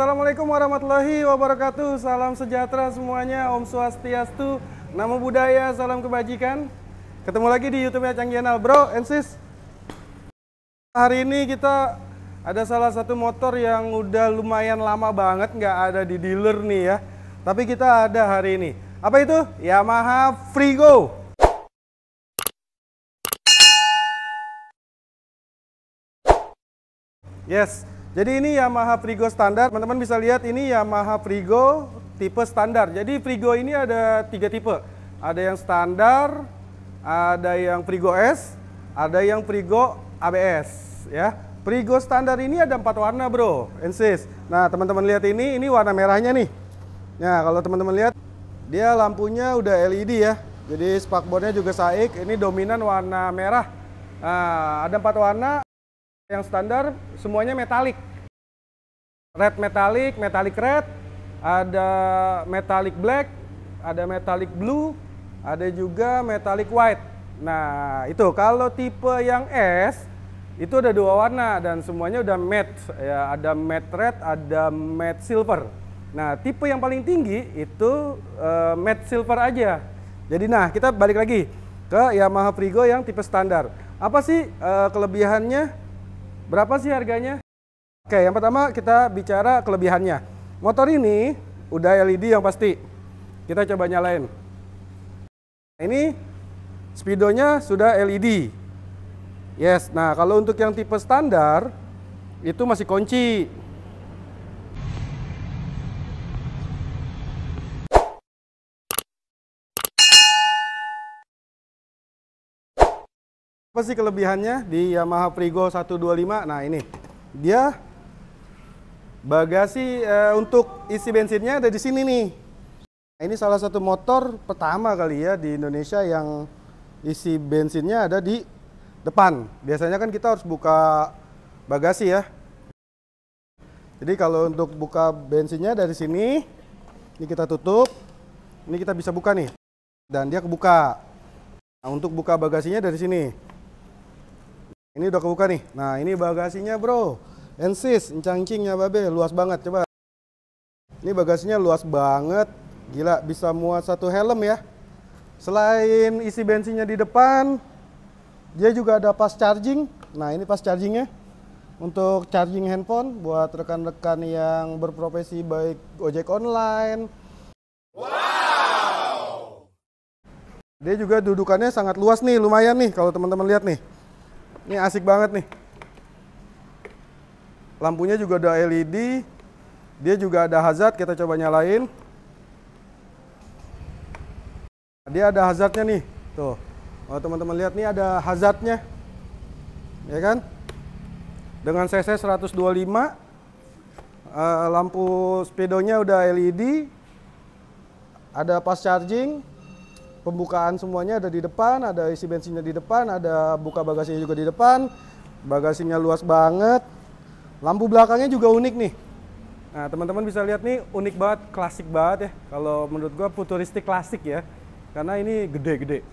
Assalamualaikum warahmatullahi wabarakatuh. Salam sejahtera semuanya. Om Swastiastu, Namo Buddhaya, salam kebajikan. Ketemu lagi di YouTube-nya Canggianal, Bro and Sis. Hari ini kita ada salah satu motor yang udah lumayan lama banget nggak ada di dealer nih ya. Tapi kita ada hari ini. Apa itu? Yamaha Frigo. Yes, jadi ini Yamaha Frigo standar. Teman-teman bisa lihat ini Yamaha Frigo tipe standar. Jadi Frigo ini ada tiga tipe. Ada yang standar, ada yang Frigo S, ada yang Frigo ABS. Ya, Frigo standar ini ada empat warna bro, Ensis. Nah teman-teman lihat ini, ini warna merahnya nih. Nah kalau teman-teman lihat, dia lampunya udah LED ya. Jadi spakbornya juga saik. Ini dominan warna merah. Nah, ada empat warna. Yang standar semuanya metalik. Red metalik, metalik red, ada metalik black, ada metalik blue, ada juga metalik white. Nah, itu kalau tipe yang S itu ada dua warna dan semuanya udah matte ya, ada matte red, ada matte silver. Nah, tipe yang paling tinggi itu uh, eh, matte silver aja. Jadi nah, kita balik lagi ke Yamaha Frigo yang tipe standar. Apa sih uh, kelebihannya? Berapa sih harganya? Oke, yang pertama kita bicara kelebihannya. Motor ini udah LED yang pasti. Kita coba nyalain. Ini speedonya sudah LED. Yes, nah kalau untuk yang tipe standar itu masih kunci. Apa sih kelebihannya di Yamaha Prigo 125? Nah ini, dia bagasi e, untuk isi bensinnya ada di sini nih. Nah, ini salah satu motor pertama kali ya di Indonesia yang isi bensinnya ada di depan. Biasanya kan kita harus buka bagasi ya. Jadi kalau untuk buka bensinnya dari sini, ini kita tutup, ini kita bisa buka nih. Dan dia kebuka. Nah, untuk buka bagasinya dari sini. Ini udah kebuka nih. Nah, ini bagasinya, Bro. Ensis, encangkingnya Babe, luas banget coba. Ini bagasinya luas banget. Gila, bisa muat satu helm ya. Selain isi bensinnya di depan, dia juga ada pas charging. Nah, ini pas chargingnya. Untuk charging handphone buat rekan-rekan yang berprofesi baik ojek online. Wow. Dia juga dudukannya sangat luas nih, lumayan nih kalau teman-teman lihat nih. Ini asik banget nih. Lampunya juga ada LED. Dia juga ada hazard, kita coba nyalain. Dia ada hazardnya nih, tuh. Kalau teman-teman lihat nih ada hazardnya. Ya kan? Dengan CC 125, eh, lampu speedonya udah LED, ada pas charging, pembukaan semuanya ada di depan, ada isi bensinnya di depan, ada buka bagasinya juga di depan. Bagasinya luas banget. Lampu belakangnya juga unik nih. Nah, teman-teman bisa lihat nih unik banget, klasik banget ya. Kalau menurut gua futuristik klasik ya. Karena ini gede-gede.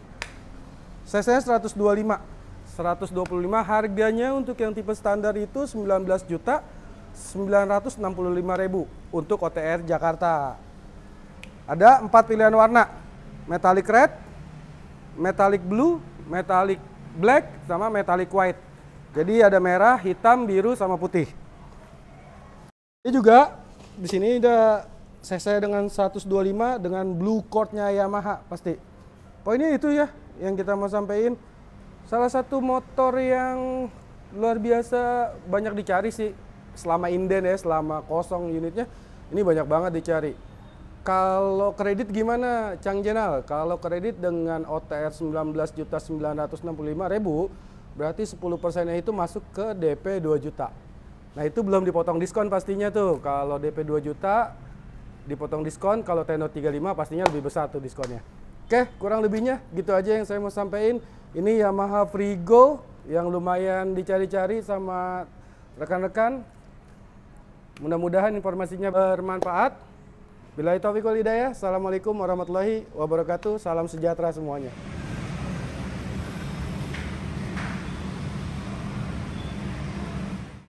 CC-nya 125. 125 harganya untuk yang tipe standar itu 19 juta 965.000 untuk OTR Jakarta. Ada empat pilihan warna metallic red, metallic blue, metallic black, sama metallic white. Jadi ada merah, hitam, biru, sama putih. Ini juga di sini ada CC dengan 125 dengan blue cordnya Yamaha pasti. Oh ini itu ya yang kita mau sampaikan. Salah satu motor yang luar biasa banyak dicari sih selama inden ya, selama kosong unitnya. Ini banyak banget dicari. Kalau kredit gimana, Cang Jenal? Kalau kredit dengan OTR 19.965.000, berarti 10 persennya itu masuk ke DP 2 juta. Nah itu belum dipotong diskon pastinya tuh. Kalau DP 2 juta, dipotong diskon. Kalau tenor 35 pastinya lebih besar tuh diskonnya. Oke, kurang lebihnya gitu aja yang saya mau sampaikan. Ini Yamaha Frigo yang lumayan dicari-cari sama rekan-rekan. Mudah-mudahan informasinya bermanfaat. Bila itu Assalamualaikum warahmatullahi wabarakatuh. Salam sejahtera semuanya.